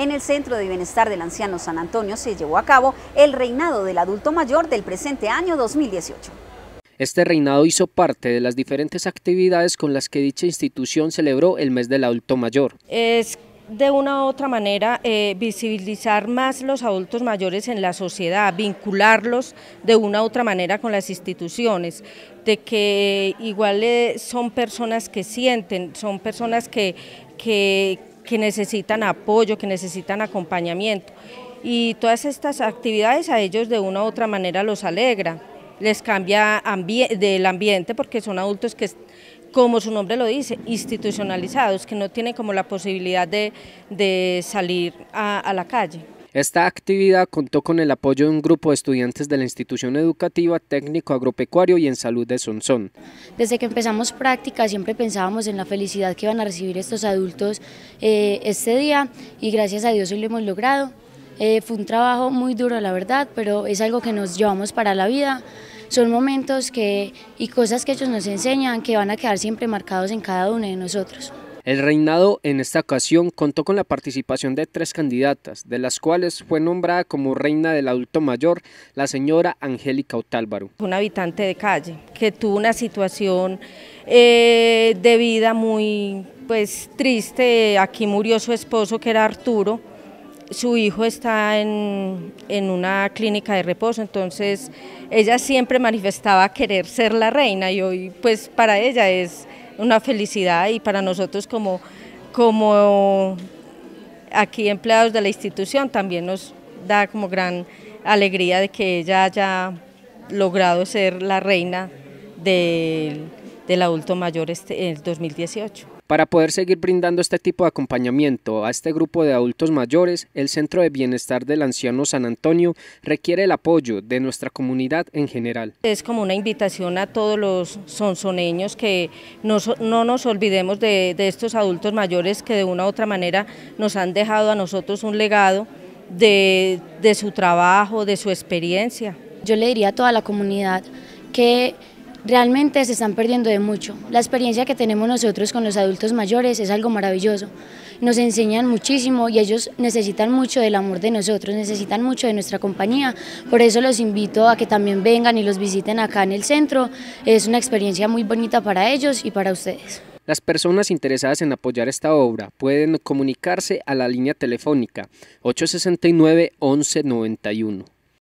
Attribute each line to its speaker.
Speaker 1: En el Centro de Bienestar del Anciano San Antonio se llevó a cabo el reinado del adulto mayor del presente año 2018.
Speaker 2: Este reinado hizo parte de las diferentes actividades con las que dicha institución celebró el mes del adulto mayor.
Speaker 1: Es de una u otra manera eh, visibilizar más los adultos mayores en la sociedad, vincularlos de una u otra manera con las instituciones, de que igual eh, son personas que sienten, son personas que, que, que necesitan apoyo, que necesitan acompañamiento. Y todas estas actividades a ellos de una u otra manera los alegra, les cambia del ambiente porque son adultos que como su nombre lo dice, institucionalizados, que no tienen como la posibilidad de, salir
Speaker 3: a la calle.
Speaker 2: Esta actividad contó con el apoyo de un grupo de estudiantes de la institución educativa técnico agropecuario y en salud de Sonsón.
Speaker 3: Desde que empezamos práctica siempre pensábamos en la felicidad que van a recibir estos adultos eh, este día y gracias a Dios hoy lo hemos logrado. Eh, fue un trabajo muy duro, la verdad, pero es algo que nos llevamos para la vida. Son momentos y cosas que ellos nos enseñan que van a quedar siempre marcados en cada uno de nosotros.
Speaker 2: El reinado en esta ocasión contó con la participación de tres candidatas, de las cuales fue nombrada como reina del adulto mayor la señora Angélica Otálvaro.
Speaker 1: Un habitante de calle que tuvo una situación eh, de vida muy pues, triste, aquí murió su esposo que era Arturo, su hijo está en, en, una clínica de reposo, entonces ella siempre manifestaba querer ser la reina y hoy pues para ella es una felicidad y para nosotros como, como aquí empleados de la institución también nos da como gran alegría de que ella haya logrado ser la reina del, adulto mayor en este, el 2018.
Speaker 2: Para poder seguir brindando este tipo de acompañamiento a este grupo de adultos mayores, el Centro de Bienestar del Anciano San Antonio requiere el apoyo de nuestra comunidad en general.
Speaker 1: Es como una invitación a todos los sonsoneños que no, nos olvidemos de, estos adultos mayores que de una u otra manera nos han dejado a nosotros
Speaker 3: un legado de, de su trabajo, de su experiencia. Yo le diría a toda la comunidad que realmente se están perdiendo de mucho. La experiencia que tenemos nosotros con los adultos mayores es algo maravilloso. Nos enseñan muchísimo y ellos necesitan mucho del amor de nosotros, necesitan mucho de nuestra compañía. Por eso los invito a que también vengan y los visiten acá en el centro. Es una experiencia muy bonita para ellos y para ustedes.
Speaker 2: Las personas interesadas en apoyar esta obra pueden comunicarse a la línea telefónica 869 1191.